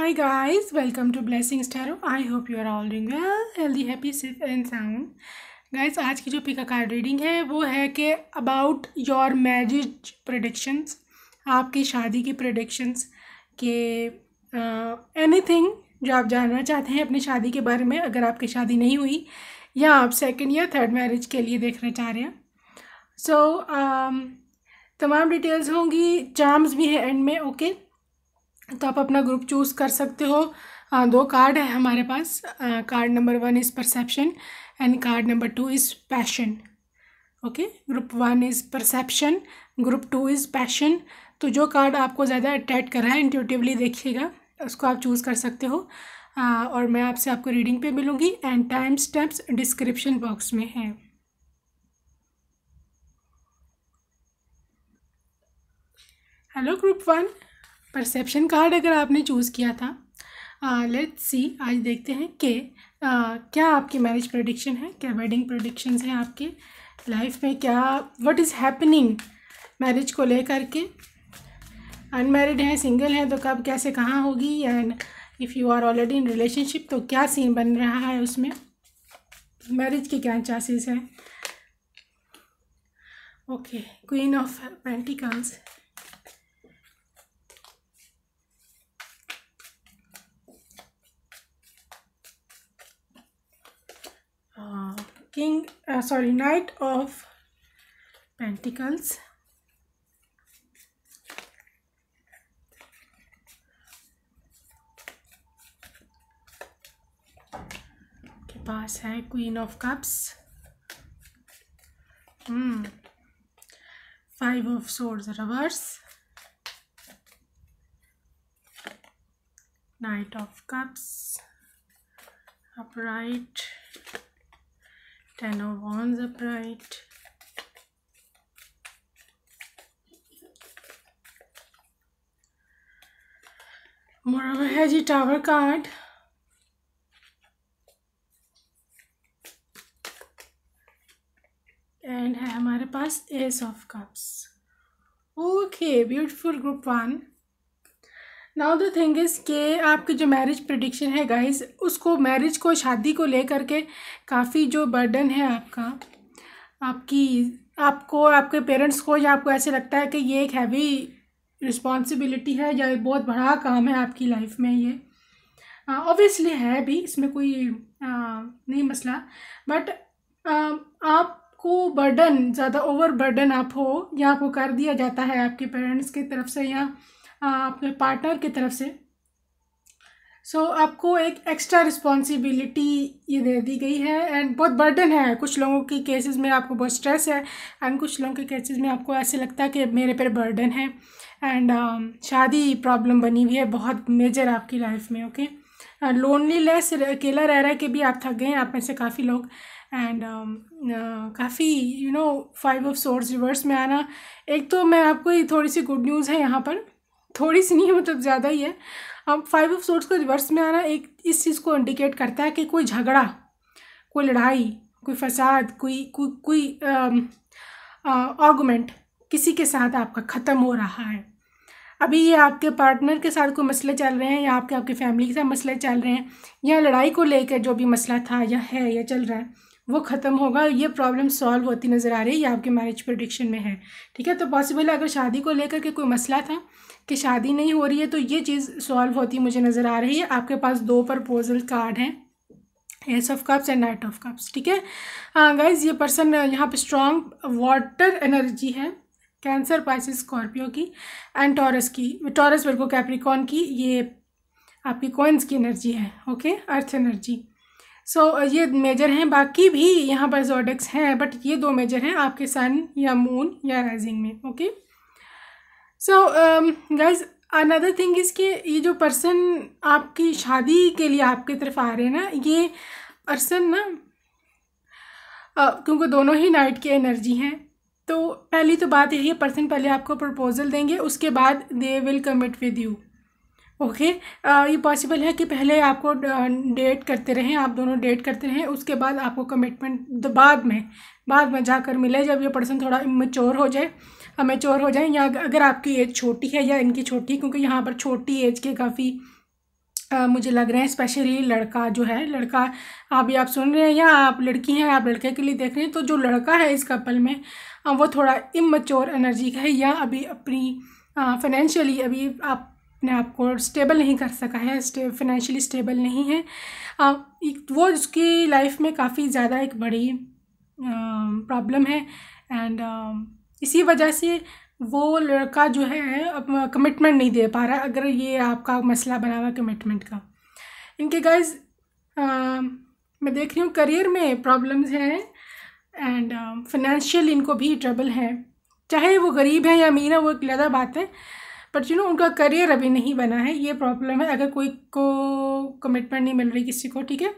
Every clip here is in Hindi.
Hi guys, welcome to blessing Tarot. I hope you are all doing well, healthy, happy, safe and sound. Guys आज की जो पिका कार्ड रीडिंग है वो है कि अबाउट योर मैरिज प्रडिक्शंस आपकी शादी की प्रडिक्शंस के एनी थिंग जो आप जानना चाहते हैं अपनी शादी के बारे में अगर आपकी शादी नहीं हुई या आप सेकेंड या थर्ड मैरिज के लिए देखना चाह रहे हैं सो so, um, तमाम डिटेल्स होंगी चार्म्स भी हैं एंड में ओके okay? तो आप अपना ग्रुप चूज़ कर सकते हो आ, दो कार्ड है हमारे पास आ, card number one is perception and card number two is passion okay group one is perception group two is passion तो जो कार्ड आपको ज़्यादा अट्रैक्ट कर रहा है इंट्यूटिवली देखिएगा उसको आप चूज़ कर सकते हो आ, और मैं आपसे आपको रीडिंग पे मिलूँगी and time steps description box में है hello group one perception card अगर आपने चूज़ किया था लेट्स सी आज देखते हैं कि uh, क्या आपकी मैरिज प्रोडिक्शन है क्या वेडिंग प्रोडिक्शंस हैं आपके लाइफ में क्या व्हाट इज़ हैपनिंग मैरिज को लेकर के अनमेरिड हैं सिंगल हैं तो कब कैसे कहाँ होगी and if you are already in relationship तो क्या सीन बन रहा है उसमें मैरिज के क्या चांसेस हैं okay queen of pentacles king uh, sorry knight of pentacles pass queen of cups mm. five of swords reverse knight of cups upright Ten of Wands upright. More of a Hedgy Tower card. And Ace of Cups. Okay, beautiful group one. Now the thing is के आपकी जो मैरिज प्रडिक्शन है गाइस उसको मैरिज को शादी को लेकर के काफ़ी जो बर्डन है आपका आपकी आपको आपके पेरेंट्स को या आपको ऐसे लगता है कि ये एक हैवी रिस्पॉन्सिबिलिटी है या बहुत बड़ा काम है आपकी लाइफ में ये ऑब्वियसली uh, है भी इसमें कोई आ, uh, नहीं मसला बट um, आपको बर्डन ज़्यादा ओवर बर्डन आप हो या आपको कर दिया जाता है आपके पेरेंट्स की तरफ से या आपके पार्टनर की तरफ से सो so, आपको एक एक्स्ट्रा रिस्पॉन्सिबिलिटी ये दे दी गई है एंड बहुत बर्डन है कुछ लोगों की केसेस में आपको बहुत स्ट्रेस है एंड कुछ लोगों के केसेस में आपको ऐसे लगता है कि मेरे पर बर्डन है एंड uh, um, शादी प्रॉब्लम बनी हुई है बहुत मेजर आपकी लाइफ में ओके लेस uh, अकेला रह रहा है कि भी आप थक गए हैं आप में से काफ़ी लोग एंड um, uh, काफ़ी you know five of swords reverse में आना एक तो मैं आपको थोड़ी सी गुड न्यूज़ है यहाँ पर थोड़ी सी नहीं है मतलब ज़्यादा ही है अब फाइव ऑफ सोर्ट्स का रिवर्स में आना एक इस चीज़ को इंडिकेट करता है कि कोई झगड़ा कोई लड़ाई कोई फसाद कोई कोई कोई आर्गूमेंट किसी के साथ आपका ख़त्म हो रहा है अभी ये आपके पार्टनर के साथ कोई मसले चल रहे हैं या आपके आपके फैमिली के साथ मसले चल रहे हैं या लड़ाई को लेकर जो भी मसला था या है या चल रहा है वो ख़त्म होगा ये प्रॉब्लम सॉल्व होती नज़र आ रही है ये आपके मैरिज प्रोडिक्शन में है ठीक है तो पॉसिबल है अगर शादी को लेकर के कोई मसला था कि शादी नहीं हो रही है तो ये चीज़ सॉल्व होती मुझे नज़र आ रही है आपके पास दो प्रपोजल कार्ड हैं ace of cups and knight of cups ठीक है हाँ गाइज ये पर्सन यहाँ पर स्ट्रॉन्ग वाटर एनर्जी है कैंसर पाइसिस स्कॉर्पियो की एंड टॉरस की टॉरस वर्गो कैप्रिकॉन की ये आपकी कोइंस की एनर्जी है okay earth energy so so, uh, ये मेजर हैं बाकी भी यहाँ पर जोडेक्स हैं बट ये दो मेजर हैं आपके सन या मून या राइजिंग में okay so guys another thing is कि ये जो पर्सन आपकी शादी के लिए आपकी तरफ आ रहे हैं ना ये पर्सन ना क्योंकि दोनों ही नाइट की एनर्जी हैं तो पहली तो बात यही है पर्सन पहले आपको प्रपोज़ल देंगे उसके बाद they will commit with you okay ये पॉसिबल है कि पहले आपको डेट करते रहें आप दोनों डेट करते रहें उसके बाद आपको कमिटमेंट बाद में बाद में जाकर मिले जब ये पर्सन थोड़ा मेच्योर हो जाए मेच्योर हो जाए या अगर आपकी एज छोटी है या इनकी छोटी क्योंकि यहाँ पर छोटी एज के काफ़ी मुझे लग रहे हैं स्पेशली लड़का जो है लड़का अभी आप सुन रहे हैं या आप लड़की हैं आप लड़के के लिए देख रहे हैं तो जो लड़का है इस कपल में वो थोड़ा इमेच्योर एनर्जी का है या अभी अपनी फाइनेंशियली अभी आप अपने आप को स्टेबल नहीं कर सका है स्टे फिनेंशियली स्टेबल नहीं है आ, वो उसकी लाइफ में काफ़ी ज़्यादा एक बड़ी प्रॉब्लम है एंड इसी वजह से वो लड़का जो है कमिटमेंट नहीं दे पा रहा अगर ये आपका मसला बना हुआ कमिटमेंट का इनके गाइज मैं देख रही हूँ करियर में प्रॉब्लम्स हैं एंड फिनेंशियल इनको भी ट्रबल है चाहे वो गरीब है या अमीर है वो एक लदा बात है बट यू नो उनका करियर अभी नहीं बना है ये प्रॉब्लम है अगर कोई को कमिटमेंट नहीं मिल रही किसी को ठीक है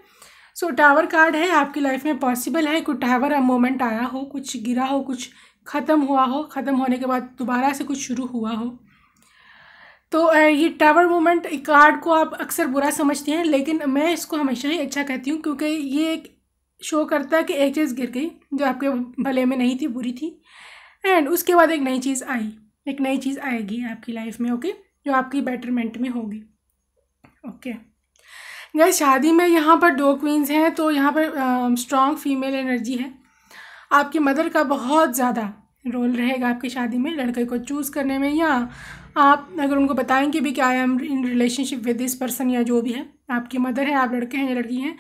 सो टावर कार्ड है आपकी लाइफ में पॉसिबल है कोई टावर मोमेंट आया हो कुछ गिरा हो कुछ ख़त्म हुआ हो ख़त्म होने के बाद दोबारा से कुछ शुरू हुआ हो तो ये टावर मोमेंट कार्ड को आप अक्सर बुरा समझते हैं लेकिन मैं इसको हमेशा ही अच्छा कहती हूँ क्योंकि ये एक शो करता है कि एक चीज़ गिर गई जो आपके भले में नहीं थी बुरी थी एंड उसके बाद एक नई चीज़ आई एक नई चीज़ आएगी आपकी लाइफ में ओके जो आपकी बेटरमेंट में होगी ओके गए शादी में यहाँ पर दो क्वींस हैं तो यहाँ पर स्ट्रॉन्ग फीमेल एनर्जी है आपकी मदर का बहुत ज़्यादा रोल रहेगा आपकी शादी में लड़के को चूज़ करने में या आप अगर उनको बताएंगे भी कि I am in relationship with this person या जो भी है आपकी मदर है आप लड़के हैं या लड़की हैं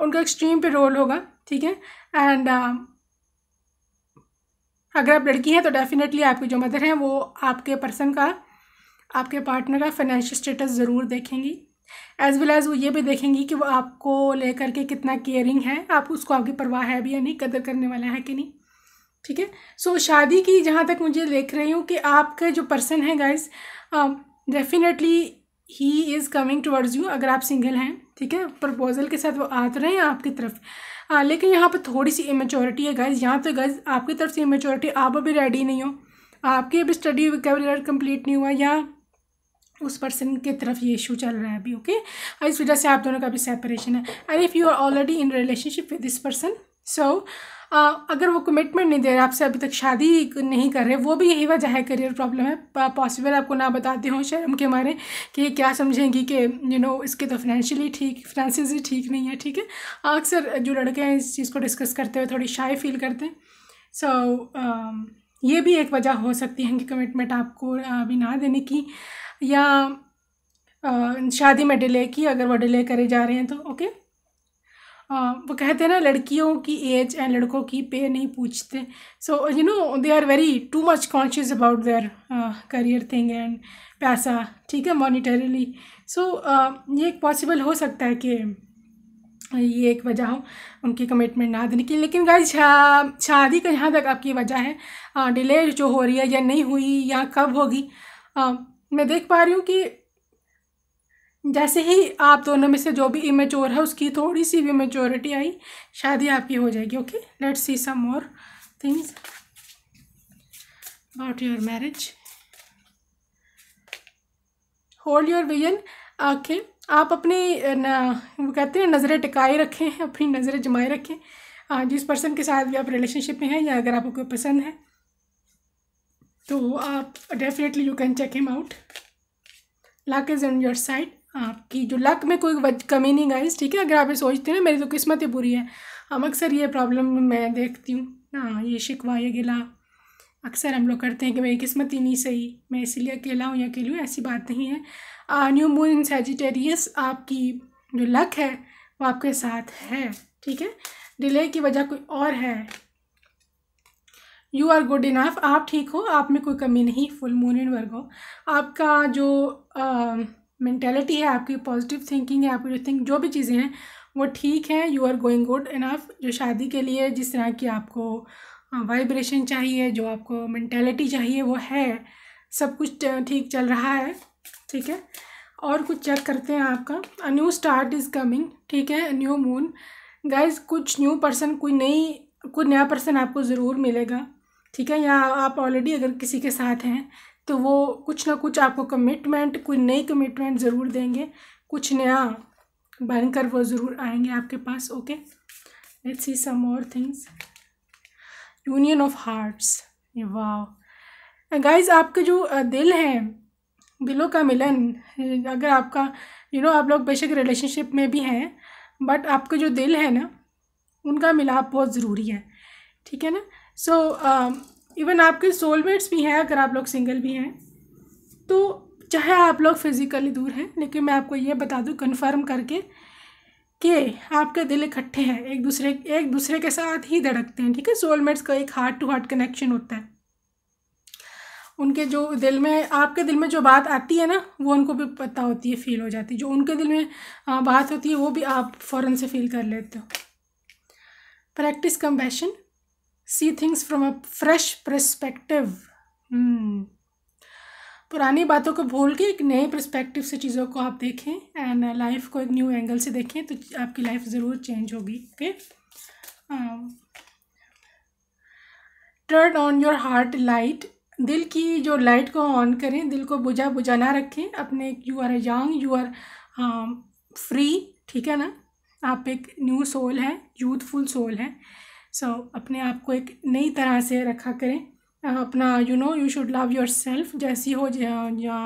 उनका एक्सट्रीम पे रोल होगा ठीक है एंड अगर आप लड़की हैं तो डेफ़िनेटली आपकी जो मदर हैं वो आपके पर्सन का आपके पार्टनर का फाइनेंशियल स्टेटस ज़रूर देखेंगी एज़ वेल एज़ वो ये भी देखेंगी कि वो आपको लेकर के कितना केयरिंग है आप उसको आपकी परवाह है भी या नहीं कदर करने वाला है कि नहीं ठीक है सो शादी की जहाँ तक मुझे देख रही हूँ कि आपका जो पर्सन है guys definitely he is coming towards you अगर आप सिंगल हैं ठीक है प्रपोज़ल के साथ वो आ तो रहे हैं आपकी तरफ आ, हाँ, लेकिन यहाँ पर थोड़ी सी इमेच्योरिटी है गाइज यहाँ पर गाइज आपकी तरफ से इमेच्योरिटी आप अभी रेडी नहीं हो आपकी अभी स्टडी कैबलर कम्प्लीट नहीं हुआ या उस पर्सन की तरफ ये इशू चल रहा है अभी ओके okay? इस वजह से आप दोनों का भी सेपरेशन है and if you are already in relationship with this person so अगर वो कमिटमेंट नहीं दे रहे आपसे अभी तक शादी नहीं कर रहे वो भी यही वजह है करियर प्रॉब्लम है पॉसिबल आपको ना बताते हों शर्म के मारे कि क्या समझेंगी कि यू नो इसके तो फाइनेंशियली ठीक ही ठीक नहीं है ठीक है अक्सर जो लड़के हैं इस चीज़ को डिस्कस करते हुए थोड़ी शाई फील करते हैं सो so, um, ये भी एक वजह हो सकती है कि कमिटमेंट आपको अभी ना देने की या शादी में डिले की अगर वो डिले करे जा रहे हैं तो ओके okay? वो कहते हैं ना लड़कियों की एज एंड लड़कों की पे नहीं पूछते so you know they are very too much conscious about their career thing and पैसा ठीक है मॉनिटरीली सो so, ये एक पॉसिबल हो सकता है कि ये एक वजह हो उनकी कमिटमेंट ना देने की लेकिन गाइज शादी का यहाँ तक आपकी वजह है डिले जो हो रही है या नहीं हुई या कब होगी मैं देख पा रही हूँ कि जैसे ही आप दोनों में से जो भी इमेचोर है उसकी थोड़ी सी भी मेचोरिटी आई शादी आपकी हो जाएगी okay let's see some more things about your marriage hold your vision okay आप अपनी वो कहते हैं नज़रें टिकाए रखें अपनी नज़रें जमाए रखें जिस पर्सन के साथ भी आप रिलेशनशिप में हैं या अगर आपको कोई पसंद है तो आप definitely you can check him out luck is on your side आपकी जो लक में कोई कमी नहीं गाइस ठीक है अगर आप ये सोचते हैं मेरी तो किस्मत ही बुरी है हम अक्सर ये प्रॉब्लम मैं देखती हूँ हाँ ये शिकवा ये गिला अक्सर हम लोग करते हैं कि मेरी किस्मत ही नहीं सही मैं इसीलिए अकेला हूँ या अकेली हूँ ऐसी बात नहीं है न्यू मून सेजिटेरियस आपकी जो लक है वो आपके साथ है ठीक है डिले की वजह कोई और है यू आर गुड इनाफ आप ठीक हो आप में कोई कमी नहीं फुल मून इन वर्गो आपका जो आ, मैंटेलिटी है आपकी पॉजिटिव थिंकिंग है आपकी जो थिंक जो भी चीज़ें हैं वो ठीक हैं you are going good enough जो शादी के लिए जिस तरह की आपको वाइब्रेशन चाहिए जो आपको मैंटेलिटी चाहिए वो है सब कुछ ठीक चल रहा है ठीक है और कुछ चेक करते हैं आपका a new start is coming ठीक है न्यू मून गाइज कुछ न्यू पर्सन कोई नई कोई नया पर्सन आपको ज़रूर मिलेगा ठीक है या आप ऑलरेडी अगर किसी के साथ हैं तो वो कुछ ना कुछ आपको कमिटमेंट कोई नई कमिटमेंट ज़रूर देंगे कुछ नया बनकर वो ज़रूर आएंगे आपके पास ओके लेट्स सी सम और थिंग्स यूनियन ऑफ हार्ट्स वाह गाइज आपके जो दिल हैं दिलों का मिलन अगर आपका यू you नो know, आप लोग बेशक रिलेशनशिप में भी हैं बट आपके जो दिल है ना उनका मिलाप बहुत ज़रूरी है ठीक है ना सो so, uh, इवन आपके सोलमेट्स भी हैं अगर आप लोग सिंगल भी हैं तो चाहे आप लोग फिज़िकली दूर हैं लेकिन मैं आपको ये बता दूँ कन्फर्म करके कि आपके दिल इकट्ठे हैं एक दूसरे एक दूसरे के साथ ही धड़कते हैं ठीक है सोलमेट्स का एक हार्ट टू हार्ट कनेक्शन होता है उनके जो दिल में आपके दिल में जो बात आती है ना वो उनको भी पता होती है फील हो जाती है जो उनके दिल में बात होती है वो भी आप फ़ौरन से फील कर लेते हो practice compassion see things from a fresh perspective पुरानी बातों को भूल के एक नए परस्पेक्टिव से चीज़ों को आप देखें एंड लाइफ को एक न्यू एंगल से देखें तो आपकी लाइफ ज़रूर चेंज होगी okay turn on your heart light दिल की जो लाइट को ऑन करें दिल को बुझा बुझा ना रखें अपने you are young you are free ठीक है ना आप एक न्यू सोल है यूथफुल सोल है सो so, अपने आप को एक नई तरह से रखा करें अपना you know you should love yourself जैसी हो या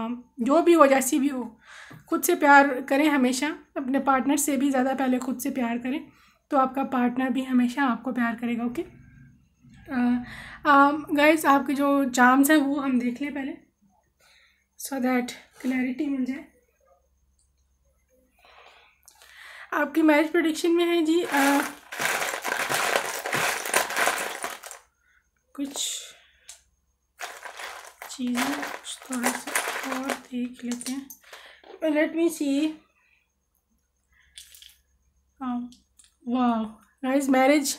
जो भी हो जैसी भी हो खुद से प्यार करें हमेशा अपने पार्टनर से भी ज़्यादा पहले खुद से प्यार करें तो आपका पार्टनर भी हमेशा आपको प्यार करेगा ओके गाइस आपके जो जाम्स हैं वो हम देख लें पहले सो दैट क्लैरिटी मिल जाए आपकी मैरिज प्रोडिक्शन में है जी uh, कुछ चीज़ें कुछ थोड़ा सा और देख लेते हैं लेट मी सी वाह गाइस मैरिज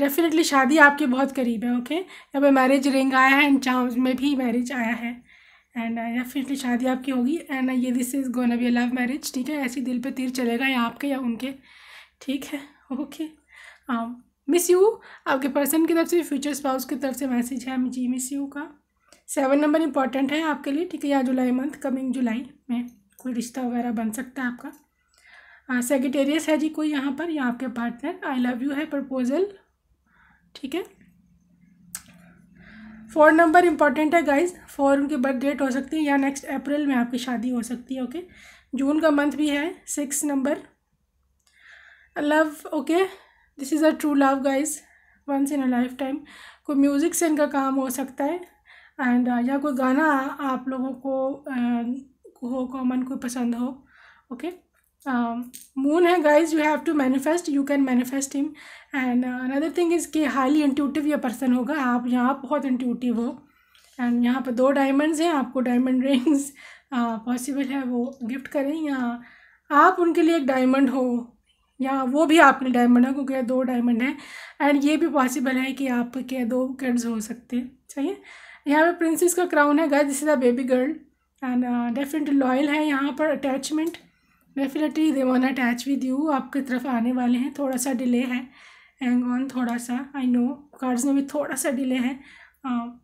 डेफिनेटली शादी आपके बहुत करीब है ओके यहाँ पे मैरिज रिंग आया है एंड चाउज में भी मैरिज आया है एंड डेफिनेटली uh, शादी आपकी होगी एंड uh, ये दिस इज़ अब बी लव मैरिज ठीक है ऐसे दिल पे तीर चलेगा या आपके या उनके ठीक है okay okay. um, miss you आपके पर्सन की तरफ से फ्यूचर स्पाउस की तरफ से मैसेज है जी मिस यू का सेवन नंबर इंपॉर्टेंट है आपके लिए ठीक है या जुलाई मंथ कमिंग जुलाई में कोई रिश्ता वगैरह बन सकता है आपका सेक्रेटेरियस है जी कोई यहाँ पर या आपके पार्टनर आई लव यू है प्रपोजल ठीक है फोर नंबर इंपॉर्टेंट है गाइज फोर उनकी बर्थ डेट हो सकती है या नेक्स्ट अप्रैल में आपकी शादी हो सकती है ओके जून का मंथ भी है six number love okay this is a true love guys once in a life time कोई म्यूज़िक से इनका काम हो सकता है एंड uh, या कोई गाना आप लोगों को uh, हो कॉमन कोई पसंद हो ओके मून um, है guys you have to manifest you can manifest him and another thing is कि हाईली इंट्यूटिव ये पर्सन होगा आप यहाँ बहुत इंट्यूटिव हो एंड यहाँ पर दो डायमंड्स हैं आपको डायमंड रिंग्स पॉसिबल है वो गिफ्ट करें या आप उनके लिए एक डायमंड हो या वो भी आपके लिए डायमंड है क्योंकि दो डायमंड है एंड ये भी पॉसिबल है कि आपके दो किड्स हो सकते हैं चाहिए यहाँ पे प्रिंसेस का क्राउन है guys this is a baby girl and definitely loyal है यहाँ पर attachment definitely they want attach with you आपकी तरफ आने वाले हैं थोड़ा सा डिले है एंग ऑन थोड़ा सा आई नो कार्ड्स में भी थोड़ा सा डिले है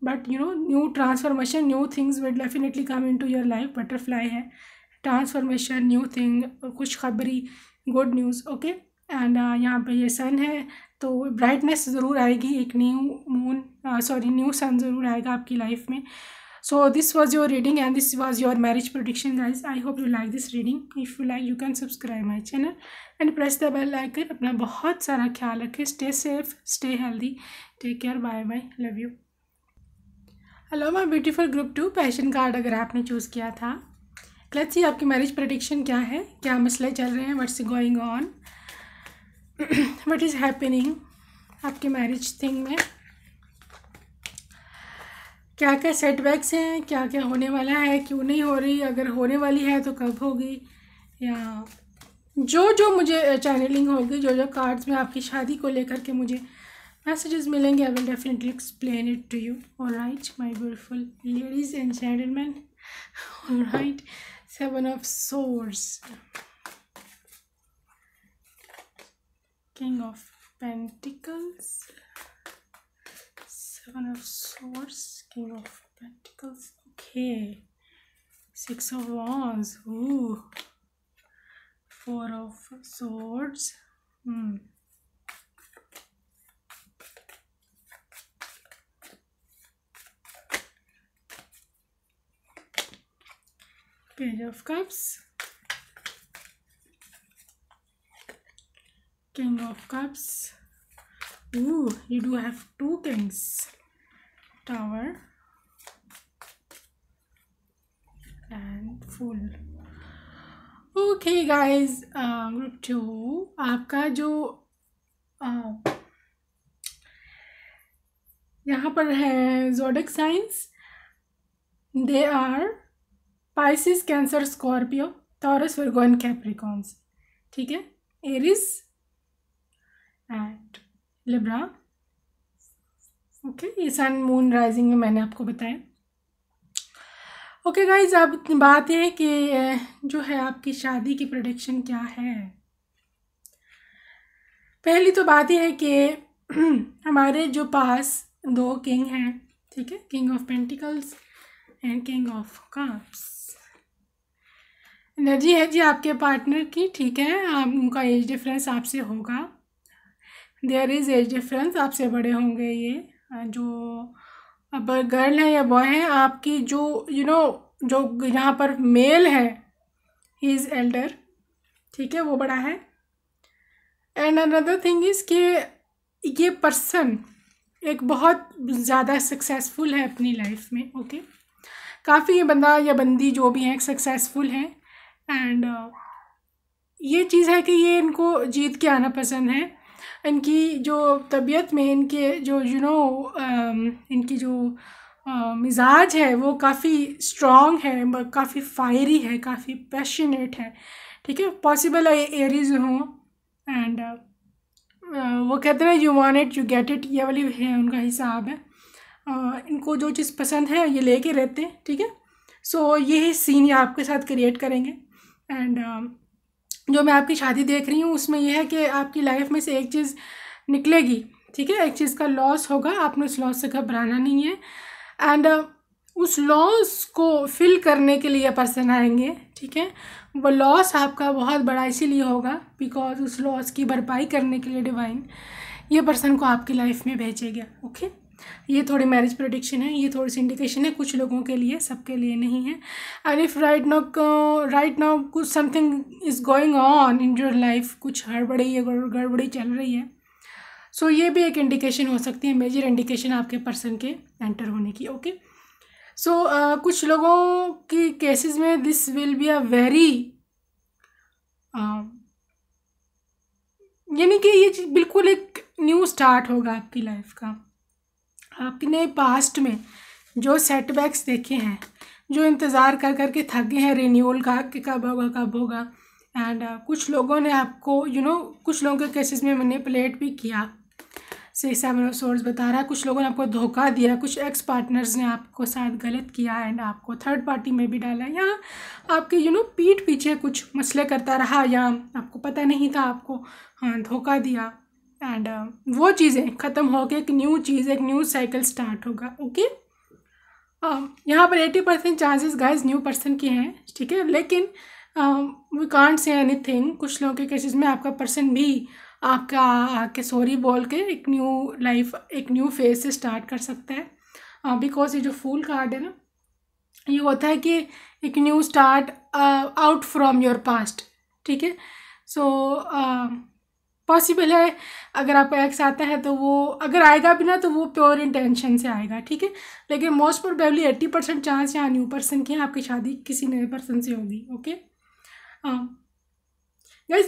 but you know new transformation new things will definitely come into your life butterfly है ट्रांसफॉर्मेशन न्यू थिंग खुशखबरी गुड न्यूज़ ओके एंड यहाँ पे ये सन है तो ब्राइटनेस ज़रूर आएगी एक new moon sorry new sun ज़रूर आएगा आपकी लाइफ में so this was your reading and this was your marriage prediction guys I hope you like this reading if you like you can subscribe my channel and press the bell icon अपना बहुत सारा ख्याल रखें stay safe stay healthy take care bye bye love you hello my beautiful group two passion card अगर आपने चूज़ किया था लेट्स सी आपकी मैरिज प्रडिक्शन क्या है क्या मसले चल रहे हैं is going on what is happening आपके मैरिज थिंग में क्या क्या सेटबैक्स हैं क्या क्या होने वाला है क्यों नहीं हो रही अगर होने वाली है तो कब होगी या जो जो मुझे चैनलिंग होगी जो जो कार्ड्स में आपकी शादी को लेकर के मुझे मैसेजेस मिलेंगे I will definitely explain it to you all right my beautiful ladies and gentleman all right Seven of Swords, King of Pentacles, Seven of Swords, King of Pentacles, okay, Six of Wands, ooh, Four of Swords, hmm. page of cups king of cups ooh you do have two kings tower and full okay guys group two आपका जो यहाँ पर है zodiac signs they are Pisces Cancer Scorpio Taurus Virgo and Capricorns ठीक है एरिस एंड लिब्रा ओके ये सन मून राइजिंग में मैंने आपको बताया ओके गाइज अब बात यह है कि जो है आपकी शादी की प्रोडिक्शन क्या है पहली तो बात यह है कि हमारे जो पास दो किंग हैं ठीक है king of pentacles and king of cups energy है जी आपके पार्टनर की ठीक है आप उनका एज डिफरेंस आपसे होगा देयर इज़ एज डिफरेंस आपसे बड़े होंगे ये जो अब गर्ल है या बॉय है आपकी जो यू you नो know, जो यहाँ पर मेल है ही इज़ एल्डर ठीक है वो बड़ा है एंड अनदर थिंग इज़ कि ये पर्सन एक बहुत ज़्यादा सक्सेसफुल है अपनी लाइफ में ओके okay? काफ़ी ये बंदा या बंदी जो भी हैं सक्सेसफुल हैं एंड uh, ये चीज़ है कि ये इनको जीत के आना पसंद है इनकी जो तबीयत में इनके जो you you know know, um, इनकी जो um, मिजाज है वो काफ़ी स्ट्रॉन्ग है काफ़ी फायरी है काफ़ी पैशनेट है ठीक है पॉसिबल है एरीज हों एंड वो कहते हैं you want it you get it ये वाली है उनका हिसाब है uh, इनको जो चीज़ पसंद है ये लेके रहते हैं ठीक है सो so, ये सीन ये आपके साथ क्रिएट करेंगे एंड um, जो मैं आपकी शादी देख रही हूँ उसमें यह है कि आपकी लाइफ में से एक चीज़ निकलेगी ठीक है एक चीज़ का लॉस होगा आपने उस लॉस से घबराना नहीं है एंड uh, उस लॉस को फिल करने के लिए पर्सन आएंगे ठीक है वो लॉस आपका बहुत बड़ा इसीलिए होगा बिकॉज उस लॉस की भरपाई करने के लिए डिवाइन ये पर्सन को आपकी लाइफ में भेजेगा ओके okay? ये थोड़ी मैरिज प्रोडिक्शन है ये थोड़ी सी इंडिकेशन है कुछ लोगों के लिए सबके लिए नहीं है and if right now right now कुछ something is going on in your life कुछ हड़बड़ी या गड़बड़ी चल रही है सो so, ये भी एक इंडिकेशन हो सकती है मेजर इंडिकेशन आपके पर्सन के एंटर होने की ओके सो so, uh, कुछ लोगों की केसेस में this will be a very यानी कि ये बिल्कुल एक न्यू स्टार्ट होगा आपकी लाइफ का अपने पास्ट में जो सेटबैक्स देखे हैं जो इंतज़ार कर कर के थक गए हैं रिन्यूअल का कि कब होगा कब होगा एंड uh, कुछ लोगों ने आपको यू you नो know, कुछ लोगों के केसेस में प्लेट भी किया से सेवन सोर्स बता रहा है कुछ लोगों ने आपको धोखा दिया कुछ एक्स पार्टनर्स ने आपको साथ गलत किया एंड आपको थर्ड पार्टी में भी डाला या आपके यू नो पीठ पीछे कुछ मसले करता रहा या आपको पता नहीं था आपको हाँ धोखा दिया एंड uh, वो चीज़ें ख़त्म होकर एक न्यू चीज़ एक न्यू साइकिल स्टार्ट होगा ओके uh, यहाँ पर eighty percent chances guys new person के हैं ठीक है लेकिन we can't say anything कुछ लोगों के केसेस में आपका पर्सन भी आपका आके सॉरी बोल के एक न्यू लाइफ एक न्यू फेज से स्टार्ट कर सकता है बिकॉज uh, ये जो फूल कार्ड है ना ये होता है कि एक new start out from your past ठीक है सो uh, पॉसिबल है अगर आपका एक्स आता है तो वो अगर आएगा भी ना तो वो प्योर इंटेंशन से आएगा ठीक है लेकिन most probably eighty percent chance यहाँ न्यू पर्सन की आपकी शादी किसी नए पर्सन से होगी ओके हाँ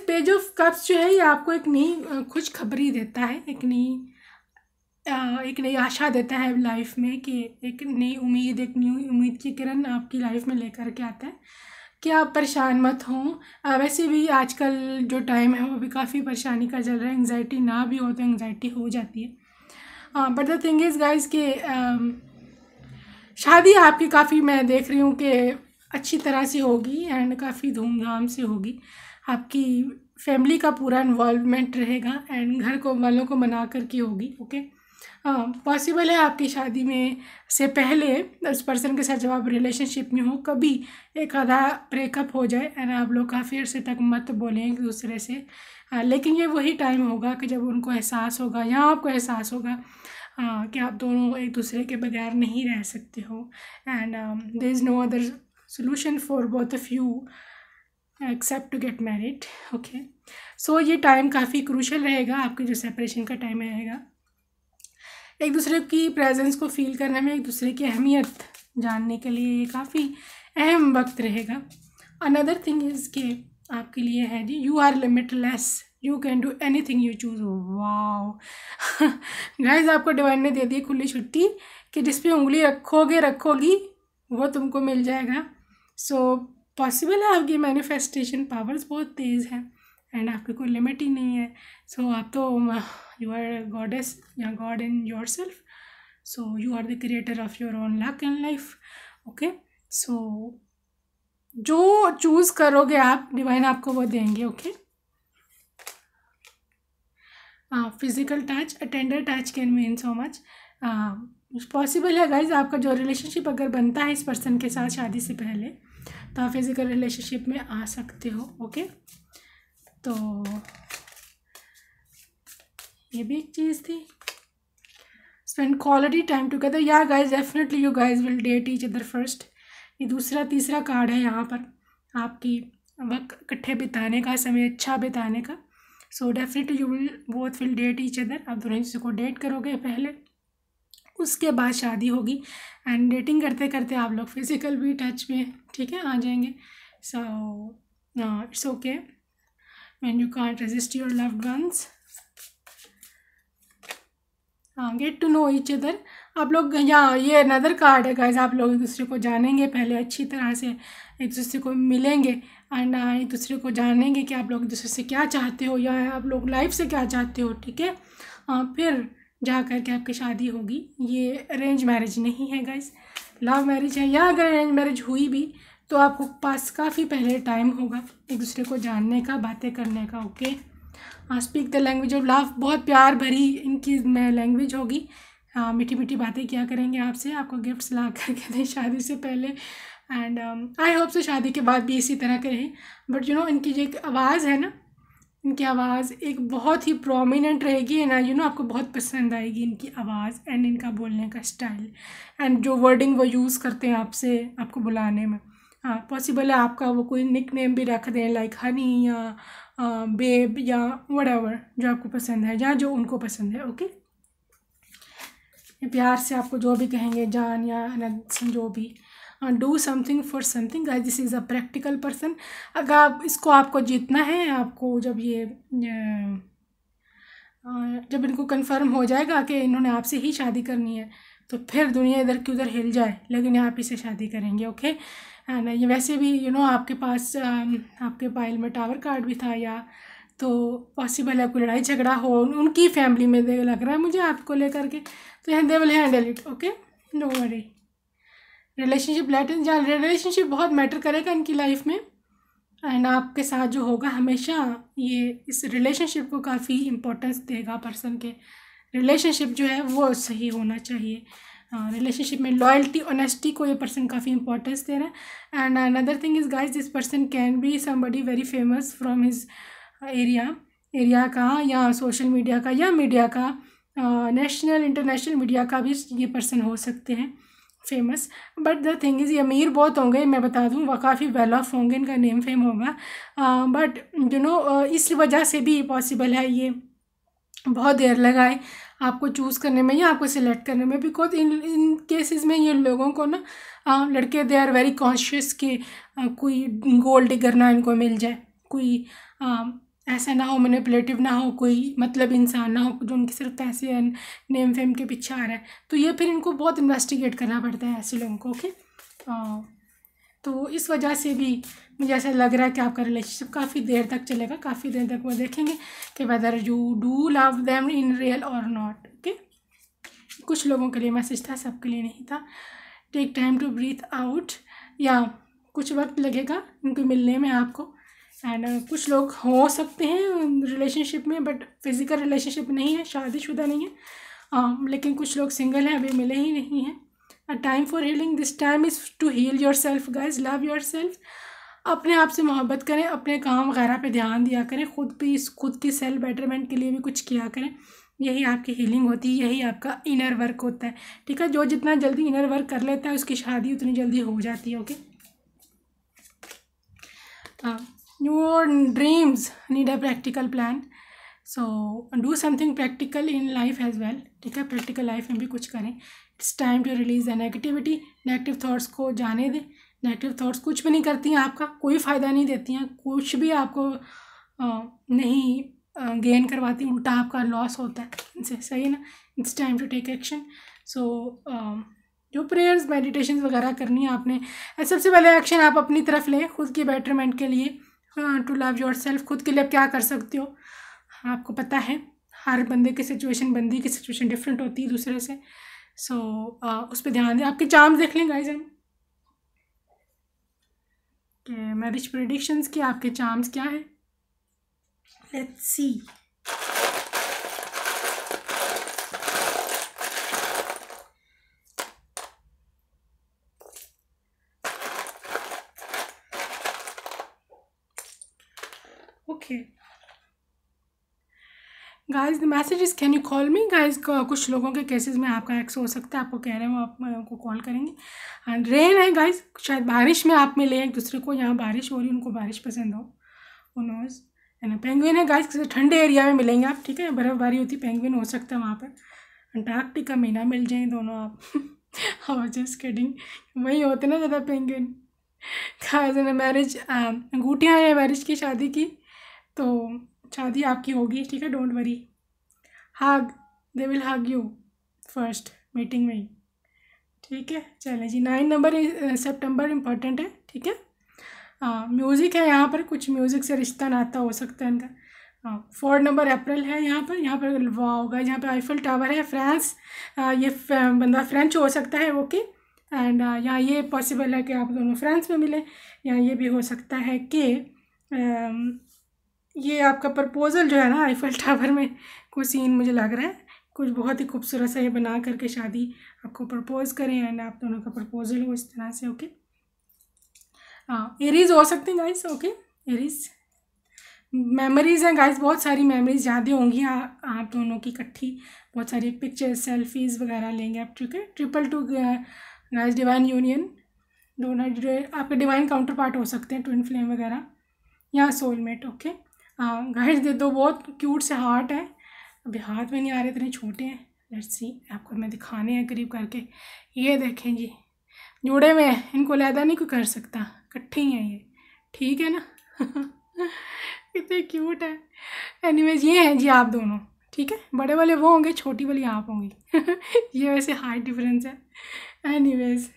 पेज ऑफ कप्स जो है ये आपको एक नई खुशखबरी देता है एक नई एक नई आशा देता है लाइफ में कि एक नई उम्मीद एक न्यू उम्मीद की किरण आपकी लाइफ में लेकर के आता है कि आप परेशान मत हों वैसे भी आजकल जो टाइम है वो भी काफ़ी परेशानी का चल रहा है एंगजाइटी ना भी हो तो एंगजाइटी हो जाती है but the thing is guys के शादी आपकी काफ़ी मैं देख रही हूँ कि अच्छी तरह से होगी एंड काफ़ी धूमधाम से होगी आपकी फैमिली का पूरा इन्वॉल्वमेंट रहेगा एंड घर को वालों को मना करके होगी ओके okay? पॉसिबल हाँ, है आपकी शादी में से पहले उस पर्सन के साथ जब आप रिलेशनशिप में हो कभी एक आधा ब्रेकअप हो जाए एंड आप लोग काफ़ी अर्से तक मत बोलें एक दूसरे से आ, हाँ, लेकिन ये वही टाइम होगा कि जब उनको एहसास होगा या आपको एहसास होगा आ, हाँ, कि आप दोनों एक दूसरे के बगैर नहीं रह सकते हो and there is no other solution for both of you except to get married okay so ये टाइम काफ़ी क्रूशल रहेगा आपके जो सेपरेशन का टाइम रहेगा एक दूसरे की प्रेजेंस को फील करने में एक दूसरे की अहमियत जानने के लिए ये काफ़ी अहम वक्त रहेगा अनदर थिंग इज़ के आपके लिए है जी you are limitless you can do anything you choose wow guys आपको डिवाइन ने दे दी खुली छुट्टी कि जिस पे उंगली रखोगे रखोगी वो तुमको मिल जाएगा सो so, पॉसिबल है आपकी मैनिफेस्टेशन पावर्स बहुत तेज़ हैं एंड आपकी कोई लिमिट ही नहीं है सो आप तो यू आर गॉडेस या god in yourself so you are the creator of your own luck and life okay so जो चूज़ करोगे आप डिवाइन आपको वो देंगे okay physical touch tender touch can mean so much possible है गाइज आपका जो रिलेशनशिप अगर बनता है इस पर्सन के साथ शादी से पहले तो आप फिज़िकल रिलेशनशिप में आ सकते हो ओके okay? तो ये भी एक चीज़ थी स्पेंड क्वालिटी टाइम टुगेदर या guys definitely you guys will date each other first ये दूसरा तीसरा कार्ड है यहाँ पर आपकी वक्त इकट्ठे बिताने का समय अच्छा बिताने का so definitely you will both will date each other आप दोनों चीज़ों को डेट करोगे पहले उसके बाद शादी होगी एंड डेटिंग करते करते आप लोग फिज़िकल भी टच में ठीक है आ जाएंगे so it's okay when you can't resist your loved ones get to know each other आप लोग यहाँ ये अनदर कार्ड है गाइज आप लोग एक दूसरे को जानेंगे पहले अच्छी तरह से एक दूसरे को मिलेंगे एंड हाँ, एक दूसरे को जानेंगे कि आप लोग एक दूसरे से क्या चाहते हो या आप लोग लाइफ से क्या चाहते हो ठीक है हाँ, फिर जा कर के आपकी शादी होगी ये अरेंज मैरिज नहीं है गाइज लव मैरिज है या अगर अरेंज मैरिज हुई भी तो आपको पास काफ़ी पहले टाइम होगा एक दूसरे को जानने का बातें करने का ओके हाँ speak the language of love बहुत प्यार भरी इनकी लैंग्वेज होगी हाँ मीठी मीठी बातें क्या करेंगे आपसे आपको गिफ्ट्स ला करके दें शादी से पहले एंड आई होप सो शादी के बाद भी इसी तरह के बट यू नो इनकी जो एक आवाज़ है ना इनकी आवाज़ एक बहुत ही प्रोमिनेंट रहेगी ना यू नो आपको बहुत पसंद आएगी इनकी आवाज़ एंड इनका बोलने का स्टाइल एंड जो वर्डिंग वो यूज़ करते हैं आपसे आपको बुलाने में हाँ पॉसिबल है आपका वो कोई निक नेम भी रख दें लाइक हनी या बेब या वडावर जो आपको पसंद है या जो उनको पसंद है ओके प्यार से आपको जो भी कहेंगे जान या जो भी do something for something guys this is a practical person अगर आप इसको आपको जीतना है आपको जब ये जब इनको कंफर्म हो जाएगा कि इन्होंने आपसे ही शादी करनी है तो फिर दुनिया इधर की उधर हिल जाए लेकिन आप इसे शादी करेंगे ओके एंड ये uh, वैसे भी यू you नो know, आपके पास um, आपके मोबाइल में टावर कार्ड भी था या तो पॉसिबल है कोई लड़ाई झगड़ा हो उनकी फैमिली में लग रहा है मुझे आपको लेकर के तो they will handle it okay no worry relationship let जान रिलेशनशिप बहुत मैटर करेगा इनकी लाइफ में एंड आपके साथ जो होगा हमेशा ये इस रिलेशनशिप को काफ़ी इम्पोर्टेंस देगा पर्सन के रिलेशनशिप जो है वो सही होना चाहिए रिलेशनशिप हाँ, में लॉयल्टी ऑनेस्टी को ये पर्सन काफ़ी इंपॉर्टेंस दे रहा है and another thing is guys this person can be somebody very famous from his area area का या सोशल मीडिया का या मीडिया का नेशनल इंटरनेशनल मीडिया का भी ये पर्सन हो सकते हैं famous but the thing is ये अमीर बहुत होंगे मैं बता दूँ वह काफ़ी वेल ऑफ होंगे इनका नेम फेम होगा बट यू नो इस वजह से भी पॉसिबल है ये बहुत देर लगाए आपको चूज़ करने में या आपको सिलेक्ट करने में बिकॉज इन इन केसेस में ये लोगों को ना लड़के दे आर वेरी कॉन्शियस कि कोई गोल्ड डिगर ना इनको मिल जाए कोई आ, ऐसा ना हो मैनिपुलेटिव ना हो कोई मतलब इंसान ना हो जो उनके सिर्फ पैसे या नेम फेम के पीछे आ रहा है तो ये फिर इनको बहुत इन्वेस्टिगेट करना पड़ता है ऐसे लोगों को ओके तो इस वजह से भी मुझे ऐसा लग रहा है कि आपका रिलेशनशिप काफ़ी देर तक चलेगा काफ़ी देर तक वो देखेंगे कि whether you do love them in real और नॉट ओके कुछ लोगों के लिए मैसेज था सबके लिए नहीं था take time to breathe out या कुछ वक्त लगेगा उनको मिलने में आपको एंड uh, कुछ लोग हो सकते हैं रिलेशनशिप में बट फिज़िकल रिलेशनशिप नहीं है शादीशुदा नहीं है uh, लेकिन कुछ लोग सिंगल हैं अभी मिले ही नहीं हैं a time for healing this time is to heal yourself guys love yourself अपने आप से मोहब्बत करें अपने काम वगैरह पे ध्यान दिया करें खुद पे इस खुद की सेल्फ बेटरमेंट के लिए भी कुछ किया करें यही आपकी हीलिंग होती है यही आपका इनर वर्क होता है ठीक है जो जितना जल्दी इनर वर्क कर लेता है उसकी शादी उतनी जल्दी हो जाती है okay your dreams need a practical plan so do something practical in life as well ठीक है प्रैक्टिकल लाइफ में भी कुछ करें it's time to release the negativity negative thoughts को जाने दें नेगेटिव थाट्स कुछ भी नहीं करती हैं आपका कोई फ़ायदा नहीं देती हैं कुछ भी आपको आ, नहीं गेन करवाती उल्टा आपका लॉस होता है इनसे सही है ना it's time to take action so जो प्रेयर्स मेडिटेशन वगैरह करनी है आपने सबसे पहले एक्शन आप अपनी तरफ लें खुद की बेटरमेंट के लिए टू लव योर सेल्फ खुद के लिए आप क्या कर सकते हो आपको पता है हर बंदे की सिचुएशन बंदी की सिचुएशन डिफरेंट होती है दूसरे से सो so, uh, उस पर ध्यान दें आपके चार्म देख लें गाइज हम मैरिज प्रडिक्शंस के आपके चार्म्स क्या है let's see Okay. Guys the message is can you call me guys कुछ लोगों के केसेस में आपका एक्स हो सकता है आपको कह रहे हैं वो उनको कॉल करेंगे एंड रेन है गाइस शायद बारिश में आप मिले एक दूसरे को यहाँ बारिश हो रही है उनको बारिश पसंद हो उन है ना पेंगुइन है गाइस किसी ठंडे एरिया में मिलेंगे आप ठीक है बर्फ़बारी होती पेंगुइन हो सकता है वहाँ पर अंटार्कटिका में ना मिल जाएँ दोनों आप और जस्ट किडिंग वही होते ना ज़्यादा पेंगुइन खास मैरिज अंगूठियाँ हैं मैरिज की शादी की तो शादी आपकी होगी ठीक है don't worry hug they will hug you first meeting में ही ठीक है चले जी नाइन नंबर सेप्टेम्बर इम्पोर्टेंट है ठीक है हाँ uh, म्यूज़िक है यहाँ पर कुछ म्यूज़िक से रिश्ता नाता हो सकता है अंदर हाँ फोर नंबर अप्रैल है यहाँ पर यहाँ पर वाह होगा यहाँ पर आईफल टावर है फ्रांस uh, ये uh, बंदा फ्रेंच हो सकता है ओके एंड यहाँ ये पॉसिबल है कि आप दोनों फ्रांस में मिलें यहाँ ये भी हो सकता है कि um, ये आपका प्रपोज़ल जो है ना आईफल टावर में कोई सीन मुझे लग रहा है कुछ बहुत ही खूबसूरत सा ये बना करके शादी आपको प्रपोज़ करें एंड आप दोनों का प्रपोज़ल हो इस तरह से ओके हाँ एरीज हो सकते हैं गाइस ओके एरीज मेमोरीज़ हैं गाइस बहुत सारी मेमोरीज यादें होंगी आप दोनों की इकट्ठी बहुत सारी पिक्चर सेल्फीज़ वगैरह लेंगे आप ठीक है triple two guys divine union दोनों आपके डिवाइन काउंटर पार्ट हो सकते हैं ट्विन फ्लेम वगैरह या सोलमेट ओके गाइस हाँ, दे दो बहुत क्यूट से हार्ट है अभी हाथ में नहीं आ रहे इतने छोटे हैं लेट्स सी आपको मैं दिखाने हैं करीब करके ये देखें जी जुड़े हुए हैं इनको लैदा नहीं कोई कर सकता इकट्ठे ही हैं ये ठीक है ना कितने क्यूट है एनीवेज ये हैं जी आप दोनों ठीक है बड़े वाले वो होंगे छोटी वाली आप होंगी ये वैसे हाइट डिफरेंस है anyways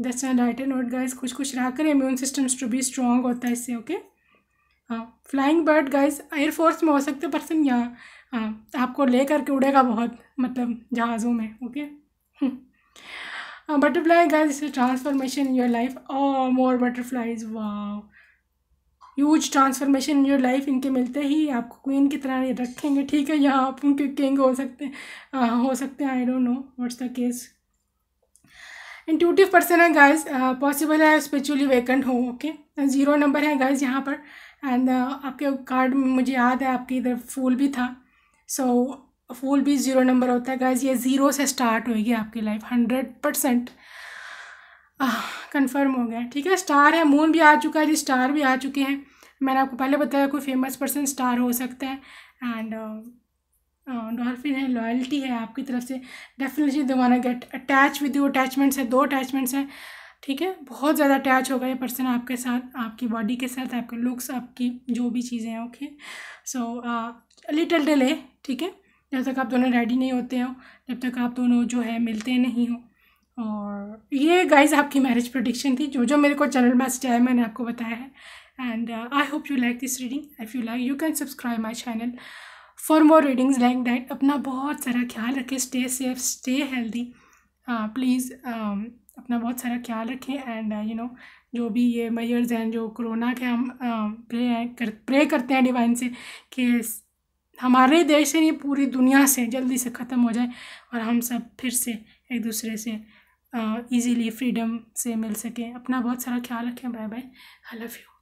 this diet and note guys कुछ कुछ रहा करें immune system to be strong होता है इससे okay okay? Flying bird guys air force में हो सकते पर्सन यहाँ आपको ले करके उड़ेगा बहुत मतलब जहाज़ों में okay butterfly guys transformation in your life और more butterflies wow huge transformation in your life इनके मिलते ही आपको क्वीन की तरह रखेंगे ठीक है यहाँ आप उनके किंग हाँ, हो सकते हैं हाँ, हो सकते हैं I don't know what's the case intuitive person है गाइस पॉसिबल है स्पिरिचुअली वेकेंट हो ओके जीरो नंबर है गाइस यहाँ पर एंड uh, आपके कार्ड में मुझे याद है आपके इधर फूल भी था सो so, फूल भी ज़ीरो नंबर होता है गाइज ये ज़ीरो से स्टार्ट होएगी आपकी लाइफ हंड्रेड परसेंट कन्फर्म हो गया ठीक है स्टार है मून भी आ चुका है जी स्टार भी आ चुके हैं मैंने आपको पहले बताया कोई फेमस पर्सन स्टार हो सकता है एंड डॉल्फिन uh, uh, है लॉयल्टी है आपकी तरफ से definitely they wanna get attach with you attachments है दो अटैचमेंट्स हैं ठीक है बहुत ज़्यादा अटैच हो ये पर्सन आपके साथ आपकी बॉडी के साथ आपके लुक्स आपकी जो भी चीज़ें हैं ओके सो लिटल डिले ठीक है जब तक आप दोनों रेडी नहीं होते हो जब तक आप दोनों जो है मिलते नहीं हो और ये गाइज आपकी मैरिज प्रोडिक्शन थी जो जो मेरे को चैनल में आया मैंने आपको बताया है and I hope you like this reading if you like you can subscribe my channel for more readings like that अपना बहुत सारा ख्याल रखें stay safe stay healthy please अपना बहुत सारा ख्याल रखें एंड यू नो जो भी ये मैयर्स हैं जो कोरोना के हम प्रे uh, हैं कर प्रे करते हैं डिवाइन से कि हमारे देश से नहीं पूरी दुनिया से जल्दी से ख़त्म हो जाए और हम सब फिर से एक दूसरे से ईजीली uh, फ्रीडम से मिल सकें अपना बहुत सारा ख्याल रखें bye bye I love you